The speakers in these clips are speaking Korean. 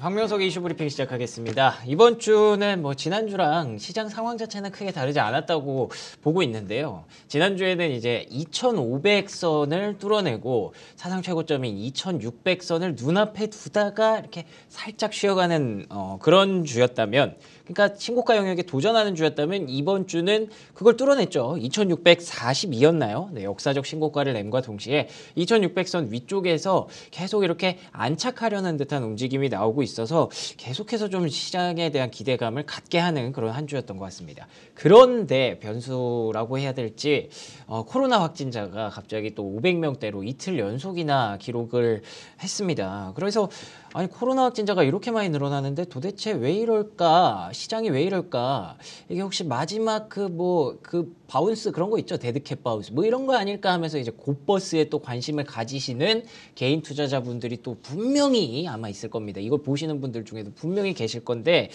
박명석 이슈 브리핑 시작하겠습니다. 이번 주는 뭐 지난주랑 시장 상황 자체는 크게 다르지 않았다고 보고 있는데요. 지난주에는 이제 2,500선을 뚫어내고 사상 최고점인 2,600선을 눈앞에 두다가 이렇게 살짝 쉬어가는 어, 그런 주였다면 그러니까 신고가 영역에 도전하는 주였다면 이번 주는 그걸 뚫어냈죠. 2,642였나요? 네, 역사적 신고가를 냄과 동시에 2,600선 위쪽에서 계속 이렇게 안착하려는 듯한 움직임이 나오고 있습니다. 있어서 계속해서 좀 시장에 대한 기대감을 갖게 하는 그런 한 주였던 것 같습니다. 그런데 변수라고 해야 될지 어, 코로나 확진자가 갑자기 또 500명대로 이틀 연속이나 기록을 했습니다. 그래서 아니 코로나 확진자가 이렇게 많이 늘어나는데 도대체 왜 이럴까 시장이 왜 이럴까 이게 혹시 마지막 그 뭐그 뭐, 그 바운스 그런 거 있죠 데드캣 바운스 뭐 이런 거 아닐까 하면서 이제 곧버스에 또 관심을 가지시는 개인 투자자분들이 또 분명히 아마 있을 겁니다 이걸 보시는 분들 중에도 분명히 계실 건데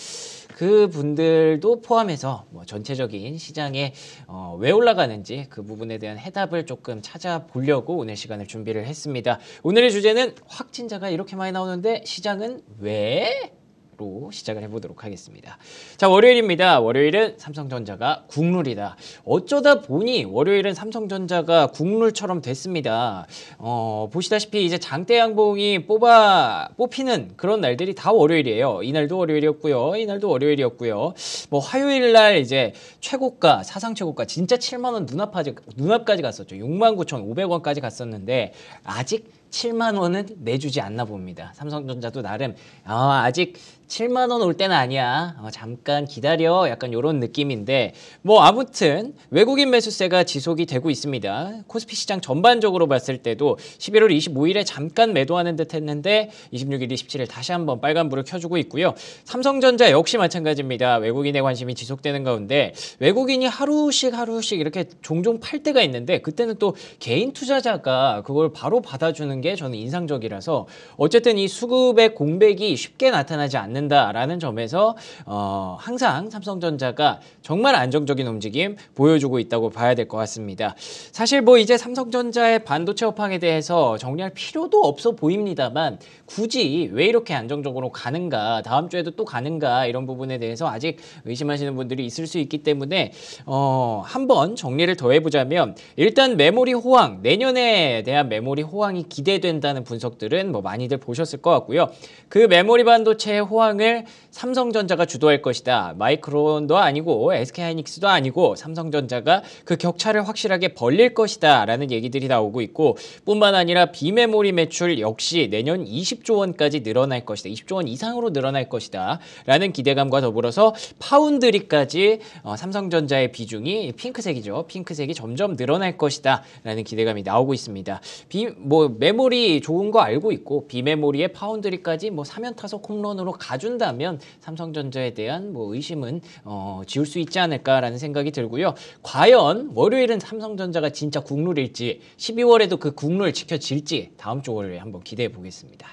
그 분들도 포함해서 뭐 전체적인 시장에 어, 왜 올라가는지 그 부분에 대한 해답을 조금 찾아보려고 오늘 시간을 준비를 했습니다 오늘의 주제는 확진자가 이렇게 많이 나오는데 시작은 왜? 로 시작을 해보도록 하겠습니다. 자, 월요일입니다. 월요일은 삼성전자가 국룰이다. 어쩌다 보니 월요일은 삼성전자가 국룰처럼 됐습니다. 어, 보시다시피 이제 장대 양봉이 뽑아, 뽑히는 그런 날들이 다 월요일이에요. 이날도 월요일이었고요. 이날도 월요일이었고요. 뭐 화요일 날 이제 최고가, 사상 최고가 진짜 7만원 눈앞까지, 눈앞까지 갔었죠. 69,500원까지 갔었는데 아직 7만 원은 내주지 않나 봅니다. 삼성전자도 나름 아, 아직 7만 원 올 때는 아니야. 어, 잠깐 기다려. 약간 이런 느낌인데 뭐 아무튼 외국인 매수세가 지속이 되고 있습니다. 코스피 시장 전반적으로 봤을 때도 11월 25일에 잠깐 매도하는 듯 했는데 26일, 27일 다시 한번 빨간불을 켜주고 있고요. 삼성전자 역시 마찬가지입니다. 외국인의 관심이 지속되는 가운데 외국인이 하루씩 하루씩 이렇게 종종 팔 때가 있는데 그때는 또 개인 투자자가 그걸 바로 받아주는 게 저는 인상적이라서 어쨌든 이 수급의 공백이 쉽게 나타나지 않는 않는다라는 점에서 어, 항상 삼성전자가 정말 안정적인 움직임 보여주고 있다고 봐야 될 것 같습니다. 사실 뭐 이제 삼성전자의 반도체 업황에 대해서 정리할 필요도 없어 보입니다만 굳이 왜 이렇게 안정적으로 가는가 다음 주에도 또 가는가 이런 부분에 대해서 아직 의심하시는 분들이 있을 수 있기 때문에 어, 한번 정리를 더 해보자면 일단 메모리 호황 내년에 대한 메모리 호황이 기대된다는 분석들은 뭐 많이들 보셨을 것 같고요. 그 메모리 반도체의 호황 상황을 삼성전자가 주도할 것이다. 마이크론도 아니고 SK하이닉스도 아니고 삼성전자가 그 격차를 확실하게 벌릴 것이다 라는 얘기들이 나오고 있고 뿐만 아니라 비메모리 매출 역시 내년 20조 원까지 늘어날 것이다. 20조 원 이상으로 늘어날 것이다 라는 기대감과 더불어서 파운드리까지 어, 삼성전자의 비중이 핑크색이죠. 핑크색이 점점 늘어날 것이다 라는 기대감이 나오고 있습니다. 비, 뭐 메모리 좋은 거 알고 있고 비메모리의 파운드리까지 뭐 사면 타석 홈런으로 가 봐준다면 삼성전자에 대한 뭐 의심은 어, 지울 수 있지 않을까라는 생각이 들고요. 과연 월요일은 삼성전자가 진짜 국룰일지 12월에도 그 국룰 을 지켜질지 다음 주 월요일에 한번 기대해 보겠습니다.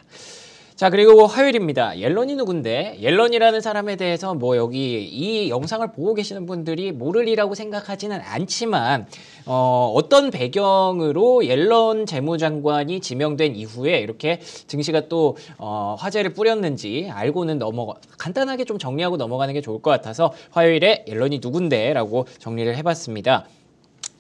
자 그리고 화요일입니다. 옐런이 누군데? 옐런이라는 사람에 대해서 뭐 여기 이 영상을 보고 계시는 분들이 모를이라고 생각하지는 않지만 어, 어떤 배경으로 옐런 재무장관이 지명된 이후에 이렇게 증시가 또 어, 화제를 뿌렸는지 알고는 넘어 간단하게 좀 정리하고 넘어가는 게 좋을 것 같아서 화요일에 옐런이 누군데라고 정리를 해봤습니다.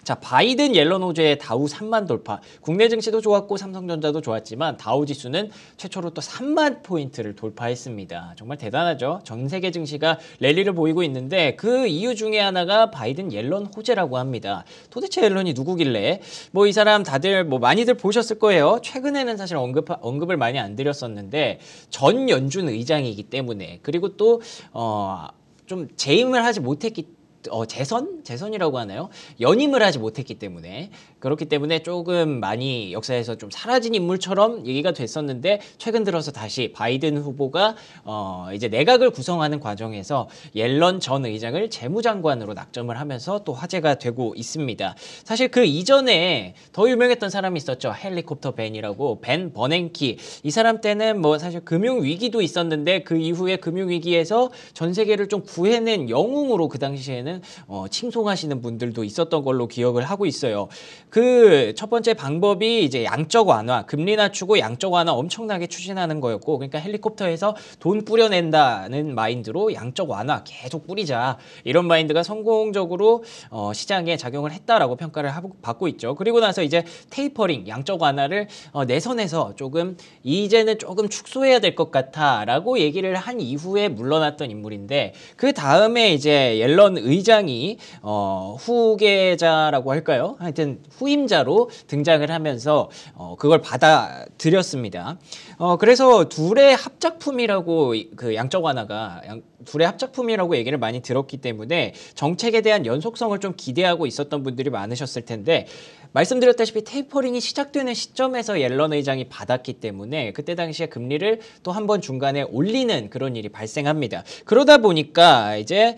자 바이든 옐런 호재의 다우 3만 돌파 국내 증시도 좋았고 삼성전자도 좋았지만 다우 지수는 최초로 또 3만 포인트를 돌파했습니다 정말 대단하죠 전 세계 증시가 랠리를 보이고 있는데 그 이유 중에 하나가 바이든 옐런 호재라고 합니다 도대체 옐런이 누구길래 뭐 이 사람 다들 뭐 많이들 보셨을 거예요 최근에는 사실 언급 언급을 많이 안 드렸었는데 전 연준 의장이기 때문에 그리고 또 어 좀 재임을 하지 못했기 때문에 어, 재선? 재선이라고 하나요? 연임을 하지 못했기 때문에 그렇기 때문에 조금 많이 역사에서 좀 사라진 인물처럼 얘기가 됐었는데 최근 들어서 다시 바이든 후보가 어, 이제 내각을 구성하는 과정에서 옐런 전 의장을 재무장관으로 낙점을 하면서 또 화제가 되고 있습니다. 사실 그 이전에 더 유명했던 사람이 있었죠. 헬리콥터 벤이라고 벤 버냉키 이 사람 때는 뭐 사실 금융 위기도 있었는데 그 이후에 금융 위기에서 전 세계를 좀 구해낸 영웅으로 그 당시에는 보는 어, 칭송하시는 분들도 있었던 걸로 기억을 하고 있어요. 그 첫 번째 방법이 이제 양적 완화, 금리 낮추고 양적 완화 엄청나게 추진하는 거였고 그러니까 헬리콥터에서 돈 뿌려낸다는 마인드로 양적 완화 계속 뿌리자 이런 마인드가 성공적으로 어, 시장에 작용을 했다라고 평가를 하고, 받고 있죠. 그리고 나서 이제 테이퍼링, 양적 완화를 어, 내선에서 조금 이제는 조금 축소해야 될 것 같아라고 얘기를 한 이후에 물러났던 인물인데 그 다음에 이제 옐런 의 의장이 어, 후계자라고 할까요? 하여튼 후임자로 등장을 하면서 어, 그걸 받아들였습니다. 어, 그래서 둘의 합작품이라고 그 양적 완화가 양, 둘의 합작품이라고 얘기를 많이 들었기 때문에 정책에 대한 연속성을 좀 기대하고 있었던 분들이 많으셨을 텐데 말씀드렸다시피 테이퍼링이 시작되는 시점에서 옐런 의장이 받았기 때문에 그때 당시에 금리를 또 한 번 중간에 올리는 그런 일이 발생합니다. 그러다 보니까 이제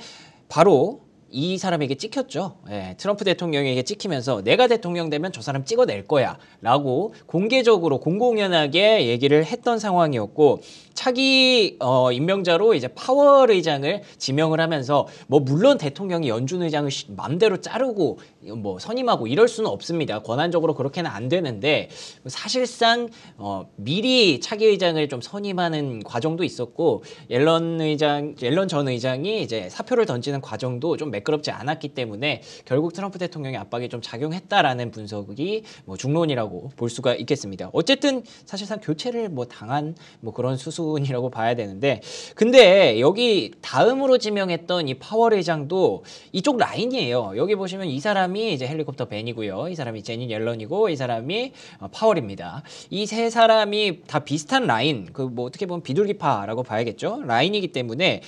바로 이 사람에게 찍혔죠. 예, 트럼프 대통령에게 찍히면서 내가 대통령 되면 저 사람 찍어낼 거야 라고 공개적으로 공공연하게 얘기를 했던 상황이었고 차기 어, 임명자로 이제 파월 의장을 지명을 하면서 뭐 물론 대통령이 연준 의장을 맘대로 자르고 뭐 선임하고 이럴 수는 없습니다. 권한적으로 그렇게는 안 되는데 사실상 어, 미리 차기 의장을 좀 선임하는 과정도 있었고 옐런 의장, 옐런 전 의장이 이제 사표를 던지는 과정도 좀 매끄럽지 않았기 때문에 결국 트럼프 대통령의 압박이 좀 작용했다라는 분석이 뭐 중론이라고 볼 수가 있겠습니다. 어쨌든 사실상 교체를 뭐 당한 뭐 그런 수수 선이라고 봐야 되는데 근데 여기 다음으로 지명했던 이 파월 회장도 이쪽 라인이에요. 여기 보시면 이 사람이 이제 헬리콥터 벤이고요. 이 사람이 제니 옐런이고 이 사람이 어, 파월입니다. 이 세 사람이 다 비슷한 라인 그 뭐 어떻게 보면 비둘기파라고 봐야겠죠. 라인이기 때문에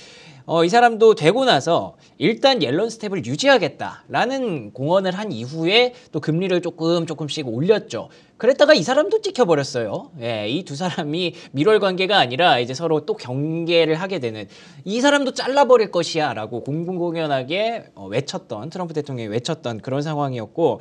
어, 이 사람도 되고 나서 일단 옐런 스텝을 유지하겠다라는 공언을 한 이후에 또 금리를 조금 조금씩 올렸죠. 그랬다가 이 사람도 찍혀버렸어요. 예, 이 두 사람이 밀월 관계가 아니라 이제 서로 또 경계를 하게 되는 이 사람도 잘라버릴 것이야 라고 공공연하게 어, 외쳤던 트럼프 대통령이 외쳤던 그런 상황이었고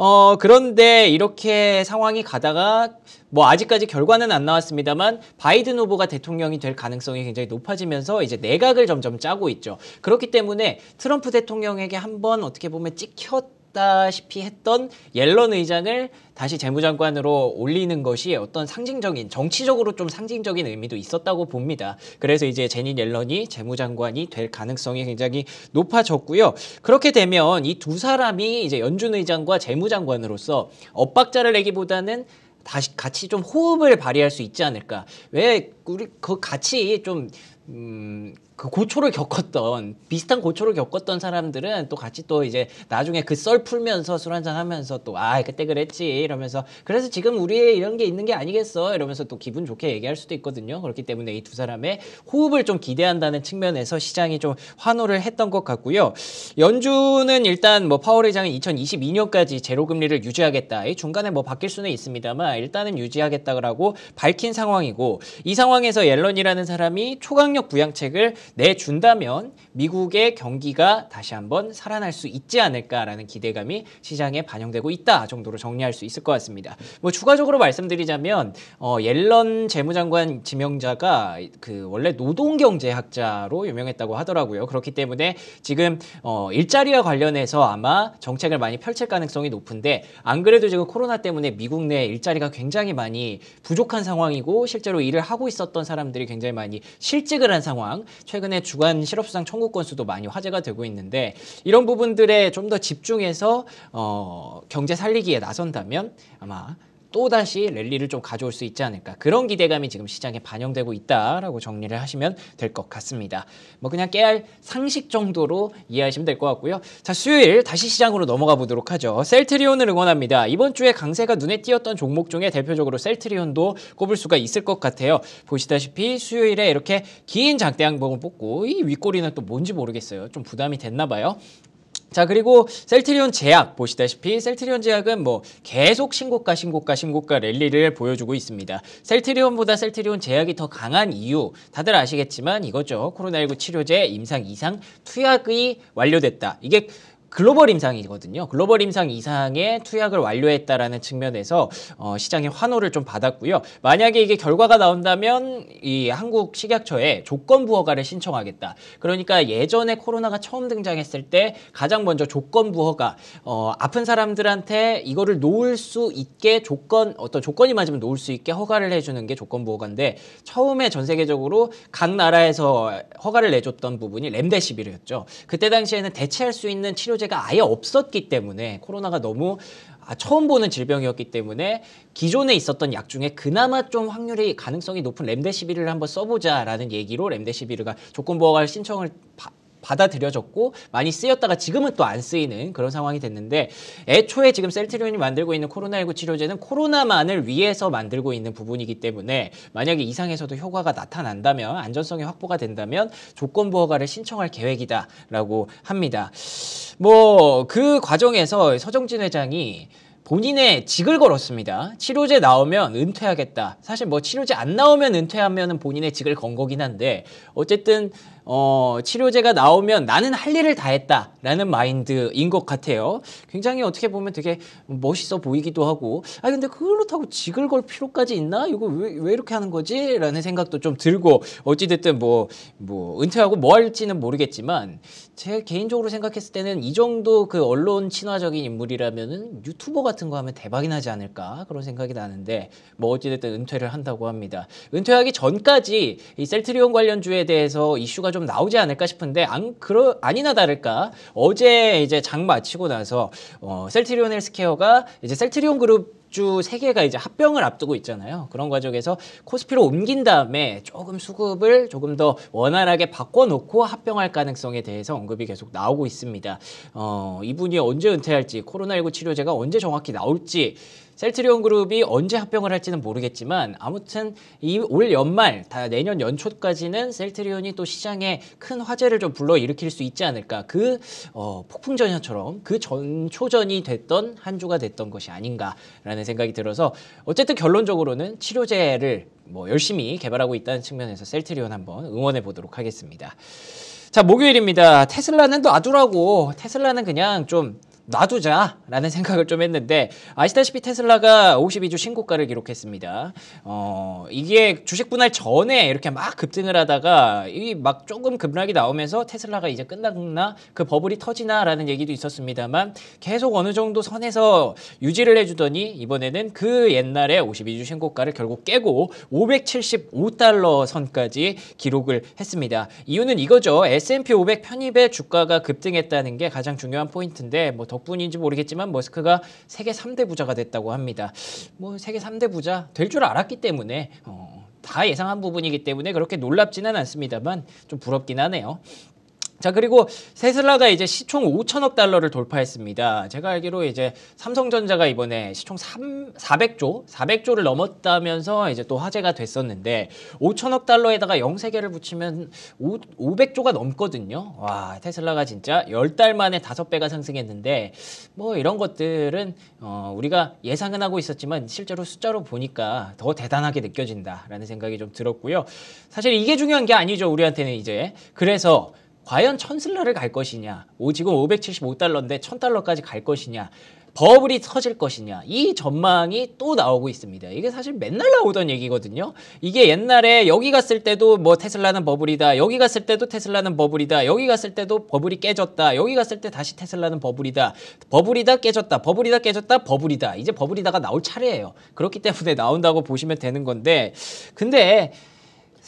어, 그런데 이렇게 상황이 가다가 뭐 아직까지 결과는 안 나왔습니다만 바이든 후보가 대통령이 될 가능성이 굉장히 높아지면서 이제 내각을 점점 짜고 있죠. 그렇기 때문에 트럼프 대통령에게 한번 어떻게 보면 찍혔 다시피 했던 옐런 의장을 다시 재무장관으로 올리는 것이 어떤 상징적인 정치적으로 좀 상징적인 의미도 있었다고 봅니다. 그래서 이제 제니 옐런이 재무장관이 될 가능성이 굉장히 높아졌고요. 그렇게 되면 이 두 사람이 이제 연준 의장과 재무장관으로서 엇박자를 내기보다는 다시 같이 좀 호흡을 발휘할 수 있지 않을까. 왜 우리 그 같이 좀 음, 그 고초를 겪었던 비슷한 고초를 겪었던 사람들은 또 같이 또 이제 나중에 그 썰 풀면서 술 한잔 하면서 또 아 그때 그랬지 이러면서 그래서 지금 우리의 이런 게 있는 게 아니겠어 이러면서 또 기분 좋게 얘기할 수도 있거든요 그렇기 때문에 이 두 사람의 호흡을 좀 기대한다는 측면에서 시장이 좀 환호를 했던 것 같고요 연준은 일단 뭐 파월 의장이 2022년까지 제로 금리를 유지하겠다 이 중간에 뭐 바뀔 수는 있습니다만 일단은 유지하겠다라고 밝힌 상황이고 이 상황에서 옐런이라는 사람이 초강력 부양책을 내준다면 미국의 경기가 다시 한번 살아날 수 있지 않을까라는 기대감이 시장에 반영되고 있다 정도로 정리할 수 있을 것 같습니다. 뭐 추가적으로 말씀드리자면 어, 옐런 재무장관 지명자가 그 원래 노동경제학자로 유명했다고 하더라고요. 그렇기 때문에 지금 어, 일자리와 관련해서 아마 정책을 많이 펼칠 가능성이 높은데 안 그래도 지금 코로나 때문에 미국 내 일자리가 굉장히 많이 부족한 상황이고 실제로 일을 하고 있었던 사람들이 굉장히 많이 실직을 한 상황. 최 최근에 주간 실업수당 청구 건수도 많이 화제가 되고 있는데 이런 부분들에 좀 더 집중해서 어, 경제 살리기에 나선다면 아마 또다시 랠리를 좀 가져올 수 있지 않을까 그런 기대감이 지금 시장에 반영되고 있다라고 정리를 하시면 될 것 같습니다. 뭐 그냥 깨알 상식 정도로 이해하시면 될 것 같고요. 자 수요일 다시 시장으로 넘어가 보도록 하죠. 셀트리온을 응원합니다. 이번 주에 강세가 눈에 띄었던 종목 중에 대표적으로 셀트리온도 꼽을 수가 있을 것 같아요. 보시다시피 수요일에 이렇게 긴 장대 양봉을 뽑고 이 윗꼬리는 또 뭔지 모르겠어요. 좀 부담이 됐나 봐요. 자 그리고 셀트리온 제약 보시다시피 셀트리온 제약은 뭐 계속 신고가 신고가 신고가 랠리를 보여주고 있습니다. 셀트리온보다 셀트리온 제약이 더 강한 이유 다들 아시겠지만 이거죠. 코로나19 치료제 임상 이상 투약이 완료됐다. 이게 글로벌 임상이거든요. 글로벌 임상 이상의 투약을 완료했다라는 측면에서 어, 시장의 환호를 좀 받았고요. 만약에 이게 결과가 나온다면 이 한국 식약처에 조건 부허가를 신청하겠다. 그러니까 예전에 코로나가 처음 등장했을 때 가장 먼저 조건 부허가 어, 아픈 사람들한테 이거를 놓을 수 있게 조건 어떤 조건이 맞으면 놓을 수 있게 허가를 해주는 게 조건 부허가인데 처음에 전 세계적으로 각 나라에서 허가를 내줬던 부분이 렘데시비르였죠. 그때 당시에는 대체할 수 있는 치료 치료제가 아예 없었기 때문에 코로나가 너무 아, 처음 보는 질병이었기 때문에 기존에 있었던 약 중에 그나마 좀 확률이 가능성이 높은 렘데시비르를 한번 써보자라는 얘기로 렘데시비르가 조건부허가를 신청을 받아들여졌고 많이 쓰였다가 지금은 또 안 쓰이는 그런 상황이 됐는데 애초에 지금 셀트리온이 만들고 있는 코로나19 치료제는 코로나만을 위해서 만들고 있는 부분이기 때문에 만약에 이상에서도 효과가 나타난다면 안전성이 확보가 된다면 조건부 허가를 신청할 계획이다라고 합니다. 뭐 그 과정에서 서정진 회장이 본인의 직을 걸었습니다. 치료제 나오면 은퇴하겠다. 사실 뭐 치료제 안 나오면 은퇴하면 본인의 직을 건 거긴 한데 어쨌든 어, 치료제가 나오면 나는 할 일을 다 했다라는 마인드인 것 같아요. 굉장히 어떻게 보면 되게 멋있어 보이기도 하고 아 근데 그렇다고 직을 걸 필요까지 있나? 이거 왜, 왜 이렇게 하는 거지? 라는 생각도 좀 들고 어찌됐든 뭐, 뭐 은퇴하고 뭐 할지는 모르겠지만 제 개인적으로 생각했을 때는 이 정도 그 언론 친화적인 인물이라면은 유튜버 같은 거 하면 대박이 나지 않을까 그런 생각이 나는데 뭐 어찌됐든 은퇴를 한다고 합니다. 은퇴하기 전까지 이 셀트리온 관련 주에 대해서 이슈가 좀좀 나오지 않을까 싶은데 안 그러 아니나 다를까 어제 이제 장 마치고 나서 어 셀트리온 헬스케어가 이제 셀트리온 그룹 주 세 개가 이제 합병을 앞두고 있잖아요. 그런 과정에서 코스피로 옮긴 다음에 조금 수급을 조금 더 원활하게 바꿔놓고 합병할 가능성에 대해서 언급이 계속 나오고 있습니다. 어, 이분이 언제 은퇴할지, 코로나19 치료제가 언제 정확히 나올지, 셀트리온 그룹이 언제 합병을 할지는 모르겠지만 아무튼 이 올 연말 다 내년 연초까지는 셀트리온이 또 시장에 큰 화제를 좀 불러일으킬 수 있지 않을까 그 어, 폭풍전야처럼 그 전초전이 됐던 한 주가 됐던 것이 아닌가라는 생각이 들어서 어쨌든 결론적으로는 치료제를 뭐 열심히 개발하고 있다는 측면에서 셀트리온 한번 응원해 보도록 하겠습니다. 자 목요일입니다. 테슬라는 또 아두라고 테슬라는 그냥 좀 놔두자라는 생각을 좀 했는데 아시다시피 테슬라가 52주 신고가를 기록했습니다. 어, 이게 주식 분할 전에 이렇게 막 급등을 하다가 이 막 조금 급락이 나오면서 테슬라가 이제 끝났나 그 버블이 터지나라는 얘기도 있었습니다만 계속 어느 정도 선에서 유지를 해주더니 이번에는 그 옛날에 52주 신고가를 결국 깨고 575달러 선까지 기록을 했습니다. 이유는 이거죠. S&P 500 편입의 주가가 급등했다는 게 가장 중요한 포인트인데 뭐 덕분인지 모르겠지만 머스크가 세계 3대 부자가 됐다고 합니다. 뭐 세계 3대 부자 될 줄 알았기 때문에 어, 다 예상한 부분이기 때문에 그렇게 놀랍지는 않습니다만 좀 부럽긴 하네요. 자 그리고 테슬라가 이제 시총 5천억 달러를 돌파했습니다. 제가 알기로 이제 삼성전자가 이번에 시총 3, 400조 400조를 넘었다면서 이제 또 화제가 됐었는데 5천억 달러에다가 0세계를 붙이면 5, 500조가 넘거든요. 와 테슬라가 진짜 10달 만에 5배가 상승했는데 뭐 이런 것들은 어, 우리가 예상은 하고 있었지만 실제로 숫자로 보니까 더 대단하게 느껴진다라는 생각이 좀 들었고요. 사실 이게 중요한 게 아니죠 우리한테는 이제 그래서 과연 천슬러를 갈 것이냐 오, 지금 575달러인데 1000달러까지 갈 것이냐 버블이 터질 것이냐 이 전망이 또 나오고 있습니다. 이게 사실 맨날 나오던 얘기거든요. 이게 옛날에 여기 갔을 때도 뭐 테슬라는 버블이다. 여기 갔을 때도 테슬라는 버블이다. 여기 갔을 때도 버블이 깨졌다. 여기 갔을 때 다시 테슬라는 버블이다. 버블이다 깨졌다. 버블이다 깨졌다. 버블이다. 이제 버블이다가 나올 차례예요. 그렇기 때문에 나온다고 보시면 되는 건데 근데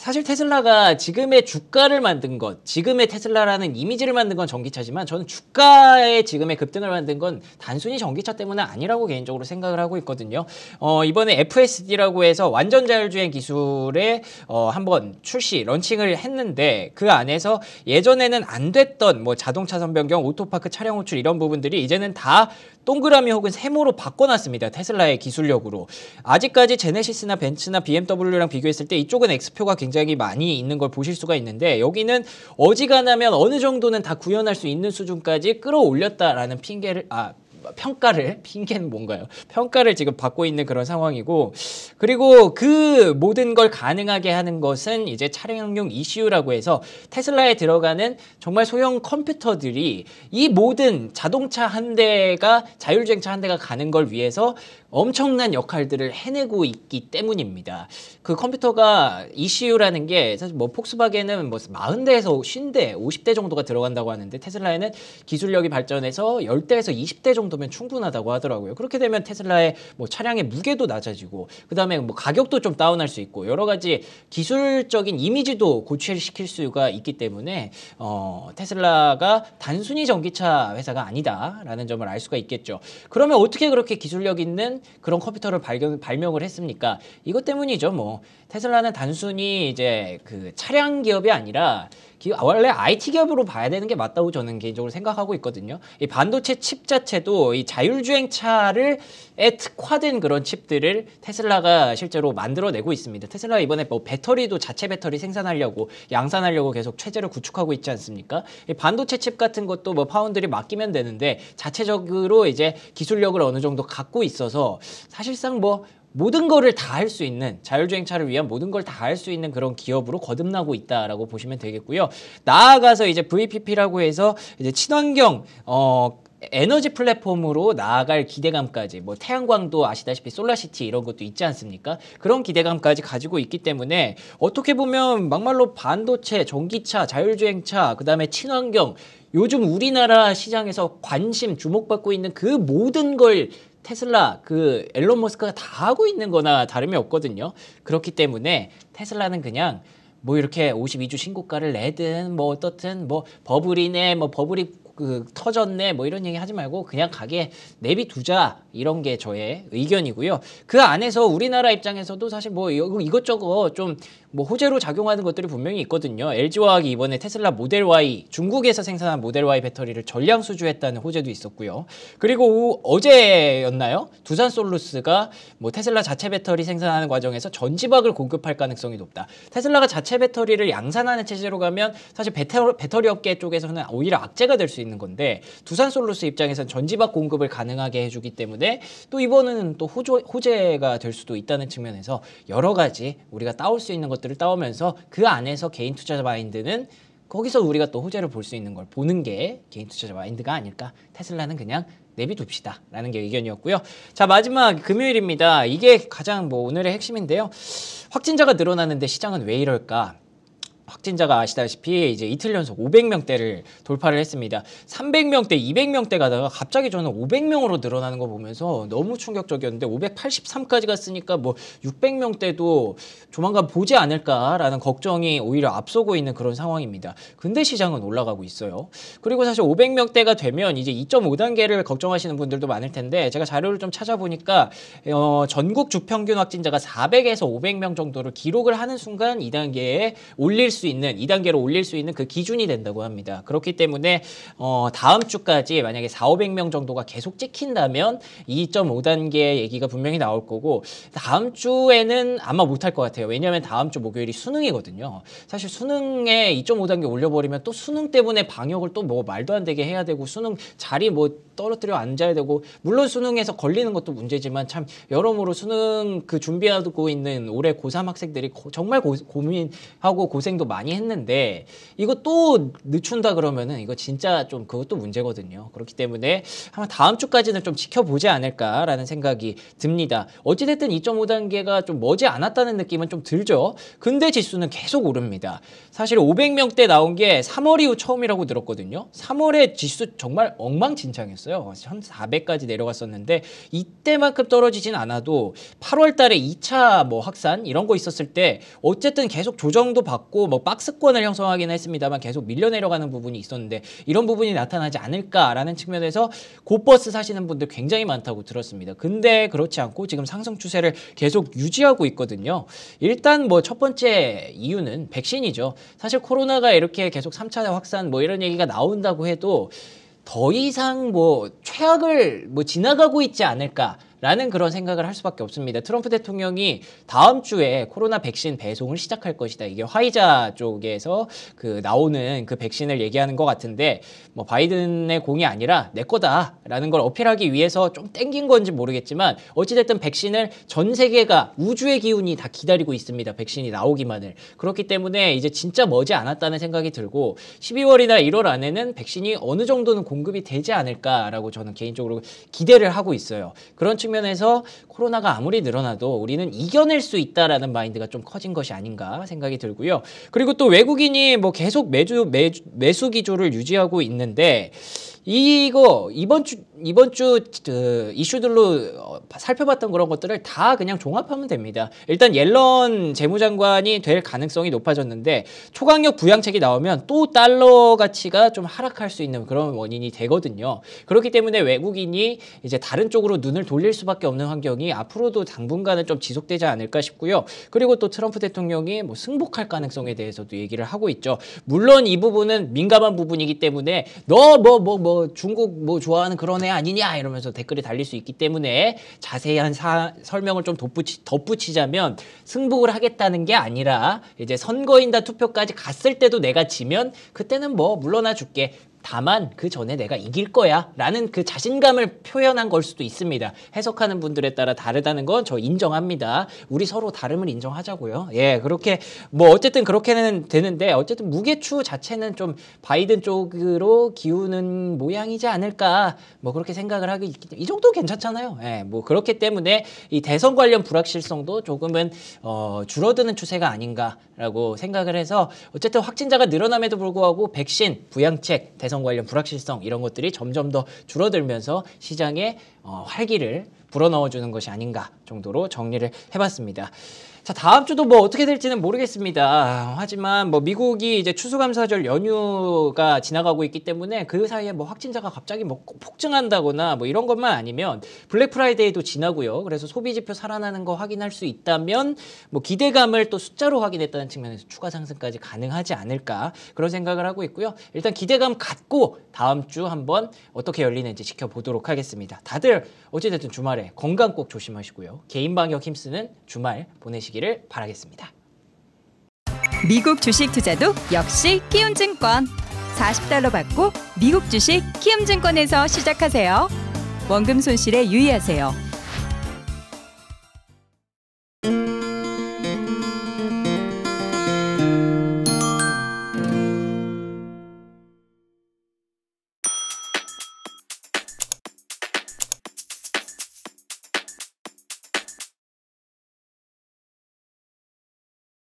사실 테슬라가 지금의 주가를 만든 것, 지금의 테슬라라는 이미지를 만든 건 전기차지만 저는 주가의 지금의 급등을 만든 건 단순히 전기차 때문은 아니라고 개인적으로 생각을 하고 있거든요. 어, 이번에 FSD라고 해서 완전 자율주행 기술에 어, 한번 출시, 런칭을 했는데 그 안에서 예전에는 안 됐던 뭐 자동차선 변경, 오토파크 차량 호출 이런 부분들이 이제는 다 동그라미 혹은 세모로 바꿔놨습니다. 테슬라의 기술력으로. 아직까지 제네시스나 벤츠나 BMW랑 비교했을 때 이쪽은 X표가 굉장히 많이 있는 걸 보실 수가 있는데 여기는 어지간하면 어느 정도는 다 구현할 수 있는 수준까지 끌어올렸다라는 핑계를 아 평가를 핑계는 뭔가요? 평가를 지금 받고 있는 그런 상황이고 그리고 그 모든 걸 가능하게 하는 것은 이제 차량용 ECU라고 해서 테슬라에 들어가는 정말 소형 컴퓨터들이 이 모든 자동차 한 대가 자율주행차 한 대가 가는 걸 위해서 엄청난 역할들을 해내고 있기 때문입니다. 그 컴퓨터가 ECU라는 게 사실 뭐 폭스바겐은 뭐 40대에서 50대, 50대 정도가 들어간다고 하는데 테슬라에는 기술력이 발전해서 10대에서 20대 정도 정도면 충분하다고 하더라고요. 그렇게 되면 테슬라의 뭐 차량의 무게도 낮아지고 그다음에 뭐 가격도 좀 다운할 수 있고 여러 가지 기술적인 이미지도 고취시킬 수가 있기 때문에 어, 테슬라가 단순히 전기차 회사가 아니다라는 점을 알 수가 있겠죠. 그러면 어떻게 그렇게 기술력 있는 그런 컴퓨터를 발견, 발명을 했습니까? 이것 때문이죠. 뭐 테슬라는 단순히 이제 그 차량 기업이 아니라 원래 IT 기업으로 봐야 되는 게 맞다고 저는 개인적으로 생각하고 있거든요. 이 반도체 칩 자체도 이 자율주행차를 에 특화된 그런 칩들을 테슬라가 실제로 만들어내고 있습니다. 테슬라 이번에 뭐 배터리도 자체 배터리 생산하려고 양산하려고 계속 체제를 구축하고 있지 않습니까? 이 반도체 칩 같은 것도 뭐 파운드리 맡기면 되는데 자체적으로 이제 기술력을 어느 정도 갖고 있어서 사실상 뭐 모든 거를 다 할 수 있는 자율주행차를 위한 모든 걸 다 할 수 있는 그런 기업으로 거듭나고 있다라고 보시면 되겠고요. 나아가서 이제 VPP라고 해서 이제 친환경 어 에너지 플랫폼으로 나아갈 기대감까지 뭐 태양광도 아시다시피 솔라시티 이런 것도 있지 않습니까? 그런 기대감까지 가지고 있기 때문에 어떻게 보면 막말로 반도체, 전기차, 자율주행차, 그다음에 친환경 요즘 우리나라 시장에서 관심 주목받고 있는 그 모든 걸 테슬라 그 앨런 머스크가 다 하고 있는 거나 다름이 없거든요. 그렇기 때문에 테슬라는 그냥 뭐 이렇게 52주 신고가를 내든 뭐 어떻든 뭐 버블이네 뭐 버블이 그 터졌네 뭐 이런 얘기 하지 말고 그냥 가게 내비 두자 이런 게 저의 의견이고요. 그 안에서 우리나라 입장에서도 사실 뭐 이것저것 좀뭐 호재로 작용하는 것들이 분명히 있거든요. LG화학이 이번에 테슬라 모델 Y 중국에서 생산한 모델 Y 배터리를 전량 수주했다는 호재도 있었고요. 그리고 어제였나요? 두산 솔루스가 뭐 테슬라 자체 배터리 생산하는 과정에서 전지박을 공급할 가능성이 높다. 테슬라가 자체 배터리를 양산하는 체제로 가면 사실 배터, 리 배터리 업계 쪽에서는 오히려 악재가 될 수 있는 건데 두산 솔루스 입장에선 전지박 공급을 가능하게 해주기 때문에 또 이번에는 또 호조, 호재가 될 수도 있다는 측면에서 여러 가지 우리가 따올 수 있는 것 것들을 따오면서 그 안에서 개인 투자자 마인드는 거기서 우리가 또 호재를 볼 수 있는 걸 보는 게 개인 투자자 마인드가 아닐까 테슬라는 그냥 내비둡시다 라는 게 의견이었고요 자 마지막 금요일입니다 이게 가장 뭐 오늘의 핵심인데요 확진자가 늘어나는데 시장은 왜 이럴까 확진자가 아시다시피 이제 이틀 연속 500명대를 돌파를 했습니다. 300명대, 200명대 가다가 갑자기 저는 500명으로 늘어나는 거 보면서 너무 충격적이었는데 583까지 갔으니까 뭐 600명대도 조만간 보지 않을까라는 걱정이 오히려 앞서고 있는 그런 상황입니다. 근데 시장은 올라가고 있어요. 그리고 사실 500명대가 되면 이제 2.5단계를 걱정하시는 분들도 많을 텐데 제가 자료를 좀 찾아보니까 어, 전국 주평균 확진자가 400에서 500명 정도를 기록을 하는 순간 2단계에 올릴 수수 있는 2단계로 올릴 수 있는 그 기준이 된다고 합니다. 그렇기 때문에 어, 다음 주까지 만약에 4, 500명 정도가 계속 찍힌다면 2.5단계 얘기가 분명히 나올 거고 다음 주에는 아마 못할 것 같아요. 왜냐하면 다음 주 목요일이 수능이거든요. 사실 수능에 2.5단계 올려버리면 또 수능 때문에 방역을 또 뭐 말도 안 되게 해야 되고 수능 자리 뭐 떨어뜨려 앉아야 되고 물론 수능에서 걸리는 것도 문제지만 참 여러모로 수능 그 준비하고 있는 올해 고3 학생들이 고, 정말 고, 고민하고 고생도 고생도 많이 했는데 이거 또 늦춘다 그러면은 이거 진짜 좀 그것도 문제거든요. 그렇기 때문에 아마 다음 주까지는 좀 지켜보지 않을까라는 생각이 듭니다. 어찌됐든 2.5단계가 좀 머지 않았다는 느낌은 좀 들죠. 근데 지수는 계속 오릅니다. 사실 500명대 나온 게 3월 이후 처음이라고 들었거든요. 3월에 지수 정말 엉망진창했어요. 1,400까지 내려갔었는데 이때만큼 떨어지진 않아도 8월 달에 2차 뭐확산 이런 거 있었을 때 어쨌든 계속 조정도 받고 뭐 박스권을 형성하긴 했습니다만 계속 밀려내려가는 부분이 있었는데 이런 부분이 나타나지 않을까라는 측면에서 고버스 사시는 분들 굉장히 많다고 들었습니다. 근데 그렇지 않고 지금 상승 추세를 계속 유지하고 있거든요. 일단 뭐 첫 번째 이유는 백신이죠. 사실 코로나가 이렇게 계속 3차 확산 뭐 이런 얘기가 나온다고 해도 더 이상 뭐 최악을 뭐 지나가고 있지 않을까 라는 그런 생각을 할 수밖에 없습니다. 트럼프 대통령이 다음 주에 코로나 백신 배송을 시작할 것이다. 이게 화이자 쪽에서 그 나오는 그 백신을 얘기하는 것 같은데 뭐 바이든의 공이 아니라 내 거다라는 걸 어필하기 위해서 좀 땡긴 건지 모르겠지만 어찌됐든 백신을 전 세계가 우주의 기운이 다 기다리고 있습니다. 백신이 나오기만을. 그렇기 때문에 이제 진짜 머지 않았다는 생각이 들고 12월이나 1월 안에는 백신이 어느 정도는 공급이 되지 않을까라고 저는 개인적으로 기대를 하고 있어요. 그런 측면 측면에서 코로나가 아무리 늘어나도 우리는 이겨낼 수 있다라는 마인드가 좀 커진 것이 아닌가 생각이 들고요. 그리고 또 외국인이 뭐 계속 매주 매, 매수 기조를 유지하고 있는데 이거 이번 주 이번 주그 이슈들로 어, 살펴봤던 그런 것들을 다 그냥 종합하면 됩니다. 일단 옐런 재무장관이 될 가능성이 높아졌는데 초강력 부양책이 나오면 또 달러 가치가 좀 하락할 수 있는 그런 원인이 되거든요. 그렇기 때문에 외국인이 이제 다른 쪽으로 눈을 돌릴 수밖에 없는 환경이 앞으로도 당분간은 좀 지속되지 않을까 싶고요. 그리고 또 트럼프 대통령이 뭐 승복할 가능성에 대해서도 얘기를 하고 있죠. 물론 이 부분은 민감한 부분이기 때문에 너 뭐 뭐뭐 뭐, 뭐 중국 뭐 좋아하는 그런 애 아니냐 이러면서 댓글이 달릴 수 있기 때문에 자세한 사, 설명을 좀 덧붙이, 덧붙이자면 승복을 하겠다는 게 아니라 이제 선거인단 투표까지 갔을 때도 내가 지면 그때는 뭐 물러나 줄게. 다만 그 전에 내가 이길 거야 라는 그 자신감을 표현한 걸 수도 있습니다. 해석하는 분들에 따라 다르다는 건 저 인정합니다. 우리 서로 다름을 인정하자고요. 예, 그렇게 뭐 어쨌든 그렇게는 되는데 어쨌든 무게추 자체는 좀 바이든 쪽으로 기우는 모양이지 않을까 뭐 그렇게 생각을 하기 이 정도 괜찮잖아요. 예, 뭐 그렇기 때문에 이 대선 관련 불확실성도 조금은 어, 줄어드는 추세가 아닌가라고 생각을 해서 어쨌든 확진자가 늘어남에도 불구하고 백신, 부양책, 대선 개선 관련 불확실성 이런 것들이 점점 더 줄어들면서 시장에 어, 활기를 불어넣어주는 것이 아닌가 정도로 정리를 해봤습니다. 자, 다음 주도 뭐 어떻게 될지는 모르겠습니다. 하지만 뭐 미국이 이제 추수감사절 연휴가 지나가고 있기 때문에 그 사이에 뭐 확진자가 갑자기 뭐 폭증한다거나 뭐 이런 것만 아니면 블랙 프라이데이도 지나고요. 그래서 소비 지표 살아나는 거 확인할 수 있다면 뭐 기대감을 또 숫자로 확인했다는 측면에서 추가 상승까지 가능하지 않을까 그런 생각을 하고 있고요. 일단 기대감 갖고 다음 주 한번 어떻게 열리는지 지켜보도록 하겠습니다. 다들 어찌됐든 주말에 건강 꼭 조심하시고요. 개인 방역 힘쓰는 주말 보내시 보시기를 바라겠습니다. 미국 주식 투자도 역시 키움증권. 40달러 받고 미국 주식 키움증권에서 시작하세요. 원금 손실에 유의하세요.